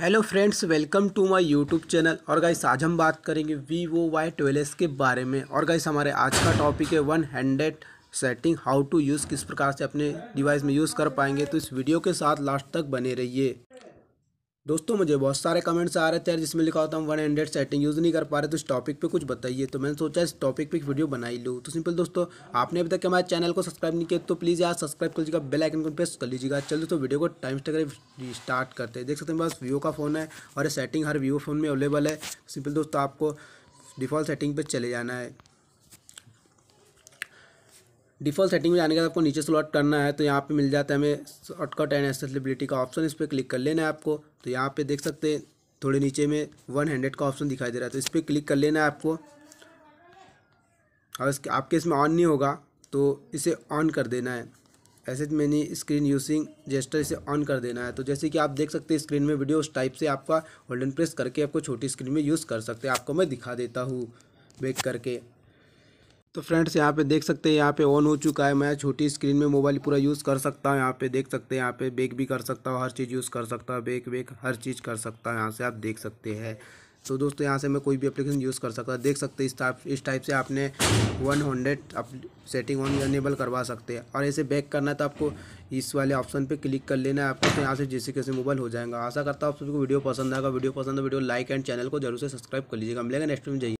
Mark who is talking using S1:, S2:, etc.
S1: hello friends welcome to my YouTube channel और guys आज हम बात करेंगे वीवो वाई ट्वेल्व के बारे में और गाइस हमारे आज का टॉपिक है one hundred setting how to use किस प्रकार से अपने डिवाइस में यूज़ कर पाएंगे तो इस वीडियो के साथ लास्ट तक बने रहिए दोस्तों मुझे बहुत सारे कमेंट्स आ रहे थे जिसमें लिखा होता हूँ वन हंड्रेड सेटिंग यूज़ नहीं कर पा रहे तो इस टॉपिक पे कुछ बताइए तो मैंने सोचा इस टॉपिक पे वीडियो बनाई लूँ तो सिंपल दोस्तों आपने अभी तक हमारे चैनल को सब्सक्राइब नहीं किया तो प्लीज़ यार सब्सक्राइब कर लीजिएगा बेल आइकन को प्रेस कर लीजिएगा चलो दोस्तों वीडियो को टाइम स्टेक स्टार्ट करते हैं देख सकते हैं बस वीवो का फ़ोन है और ये सेटिंग हर वीवो फ़ोन में अवेलेबल है सिंपल दोस्तों आपको डिफ़ॉल्ट सेटिंग पर चले जाना है डिफ़ॉल्ट सेटिंग में जाने के बाद आपको नीचे स्लॉट करना है तो यहाँ पे मिल जाता है हमें शॉर्टकट एंड एक्सेसिबिलिटी का ऑप्शन इस पर क्लिक कर लेना है आपको तो यहाँ पे देख सकते हैं थोड़े नीचे में वन हंड्रेड का ऑप्शन दिखाई दे रहा है तो इस पर क्लिक कर लेना है आपको और इसके आपके इसमें ऑन नहीं होगा तो इसे ऑन कर देना है ऐसे मैंने स्क्रीन यूजिंग जेस्टर इसे ऑन कर देना है तो जैसे कि आप देख सकते हैं स्क्रीन में वीडियो उस टाइप से आपका होल्डन प्रेस करके आपको छोटी स्क्रीन में यूज़ कर सकते हैं आपको मैं दिखा देता हूँ बेक करके तो फ्रेंड्स यहाँ पे देख सकते हैं यहाँ पे ऑन हो चुका है मैं छोटी स्क्रीन में मोबाइल पूरा यूज़ कर सकता हूँ यहाँ पे देख सकते हैं यहाँ पे बेक भी कर सकता हूँ हर चीज़ यूज़ कर सकता हूँ बेक बेक हर चीज़ कर सकता हूँ यहाँ से आप देख सकते हैं तो दोस्तों यहाँ से मैं कोई भी एप्लीकेशन यूज़ कर सकता देख सकते इस टाइप इस टाइप से आपने वन हंड्रेड आप सेटिंग ऑन अनेबल करवा सकते हैं और ऐसे बैक करना है तो आपको इस वाले ऑप्शन पे क्लिक कर लेना है आपको तो यहाँ से जैसे कैसे मोबाइल हो जाएगा आशा करता हूँ आप सबको वीडियो पसंद आएगा वीडियो पसंद है वीडियो लाइक एंड चैनल को जरूर से सब्सक्राइब कर लीजिएगा मिलेगा नेक्स्ट में जाइए